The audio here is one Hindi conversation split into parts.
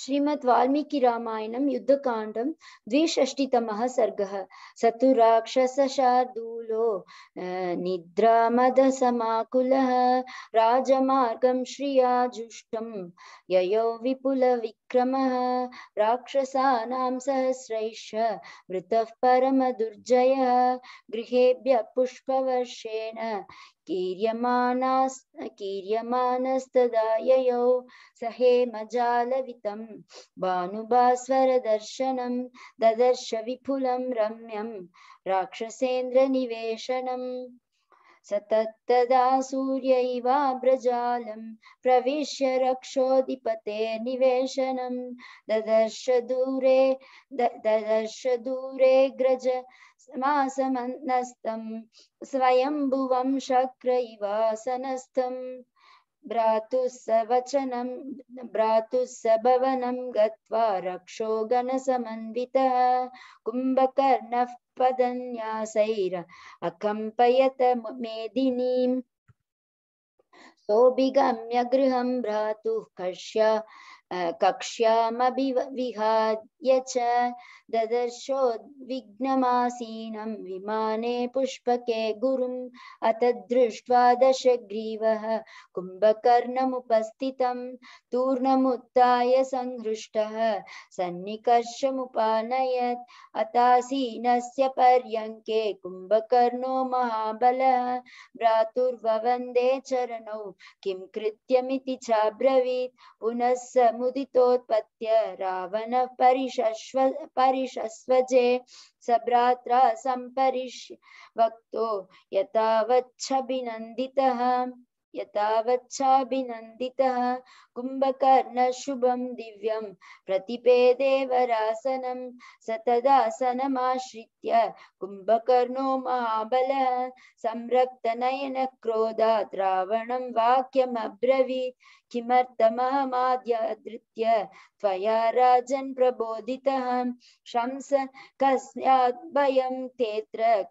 श्रीमद् वाल्मीकि रामायणं युद्धकाण्डं द्विषष्टितमः सर्गः स तु राक्षसशार्दूलो निद्रामदसमाकुलः राजमार्गं श्रिया जुष्टं ययौ विपुलवि विक्रमः राक्षसानां सहस्रैष मृतः परमदुर्जयः गृहेभ्यः पुष्पवर्षेण कीर्यमानास् कीर्यमानस्तदा ययौ सहेमजालवितं भानुभास्वरदर्शनं ददर्श विपुलं रम्यं राक्षसेन्द्रनिवेशनम् सतत्तदा सूर्य इवाब्रजालं प्रविश्य रक्षोधिपते निवेशनं ददर्श दूरे ददर्श दूरे ग्रज समासमन्नस्तं स्वयम्भुवं शक्र इवासनस्थम् भ्रातुस्सवचनं भ्रातुस्सभवनं गत्वा रक्षो गणसमन्वितः कुम्भकर्णः पदन्यासैर अकम्पयत मेदिनीम् सोऽभिगम्य गृहं भ्रातुः कश्य कक्ष्यामभि विहाय च ददर्शोद्विघ्नमासीनं विमाने पुष्पके गुरुम् अतद्दृष्ट्वा दशग्रीवः कुम्भकर्णमुपस्थितं तूर्णमुत्थाय सङ्हृष्टः सन्निकर्षमुपानयत् अतासीनस्य पर्यङ्के कुम्भकर्णो महाबलः भ्रातुर्ववन्दे चरणौ किं कृत्यमिति चाब्रवीत् पुनः मुदितोत्पत्य रावण परिशस्व परिशस्वजे सभ्रात्र सम्परिष् वक्तो यथावच्छभिनन्दितः यथावच्छाभिनन्दितः कुम्भकर्णशुभं दिव्यं प्रतिपेदेवरासनं सतदासनमाश्रित्य कुम्भकर्णो महाबलः संरक्तनयनक्रोधात् रावणं वाक्यमब्रवीत् किमर्थमहमाद्य धृत्य त्वया राजन् प्रबोधितः शंस कस्यात् भयं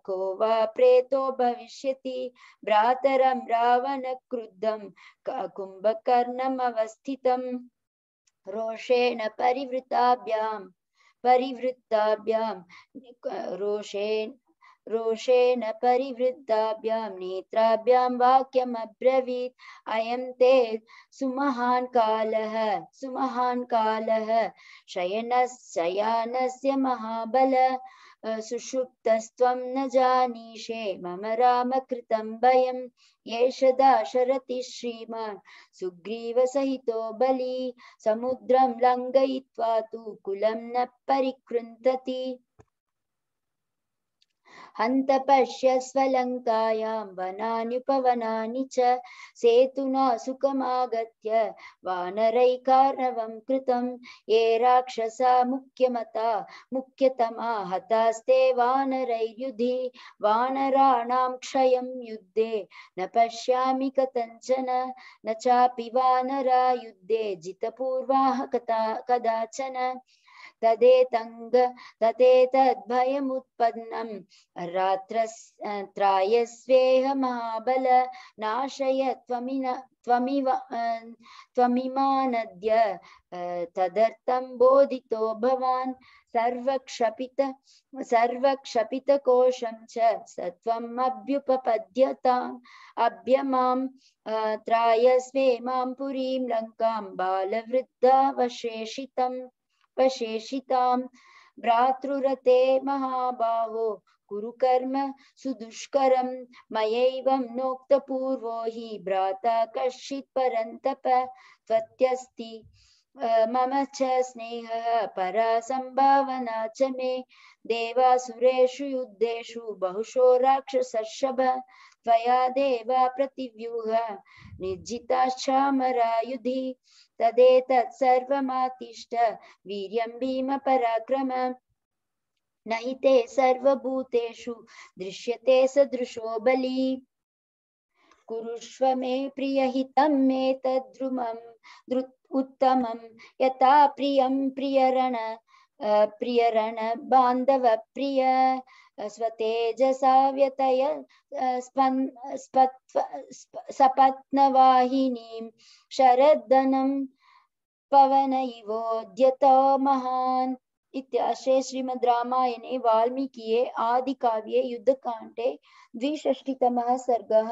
को वा प्रेतो भविष्यति भ्रातरं रावणक्रुद्धं कुम्भकर्णमवस्थितम् रोषेण परिवृताभ्यां परिवृत्ताभ्यां रोषेण रोषेण परिवृद्धाभ्यां नेत्राभ्यां वाक्यमब्रवीत् अयं ते काल है शयन शयान से महाबल सुषुप्तस्व न जानीषे मम भयम भयं एष श्रीमान सुग्रीव सुग्रीवसहितो बली समुद्रम लंगयि तु कुलं न परिकृन्तति हन्त पश्यस्व लङ्कायां वनान्युपवनानि च सेतुना सुखमागत्य वानरैः कार्णवं कृतं ये राक्षसा मुख्यमता मुख्यतमा हतास्ते वानरैर्युधि वानराणां क्षयं युद्धे न पश्यामि कथञ्चन न चापि वानरा युद्धे जितपूर्वाः कदाचन तदेतङ्ग तदेतद्भयमुत्पन्नम् रात्रस्त्रायस्वेह महाबल नाशय त्वमिन त्वमिव त्वमिमानद्य तदर्थं बोधितो भवान् सर्वक्षपित सर्वक्षपितकोशं च स त्वम् अभ्युपपद्यता अभ्यमां त्रायस्वे मां पुरीं लङ्कां बालवृद्धावशेषितम् वशेषिताम् भ्रातृरते महाबाहो कुरुकर्म सुदुष्करं मयैवं नोक्तपूर्वो हि भ्राता कश्चित् परन्तप त्वत्यस्ति मम च स्नेहः परा सम्भावना च मे देवासुरेषु युद्धेषु बहुशो राक्षसर्षभ त्वया देव प्रतिव्यूह निर्जिताश्चामरायुधि तदेतत्सर्वमातिष्ठ वीर्यं भीम पराक्रम नहि ते सर्वभूतेषु दृश्यते सदृशो बली कुरुष्व मे प्रियहितं मे तद्रुमं उत्तमं यथा प्रियं प्रियरण प्रियरण बान्धव प्रिय स्वतेजसा व्यतय स्पन् सपत्नवाहिनीं शरद्धनं पवन इवोद्यतो महान् इत्याशे श्रीमद् रामायणे वाल्मीकिये आदिकाव्ये युद्धकाण्डे द्विषष्टितमः सर्गः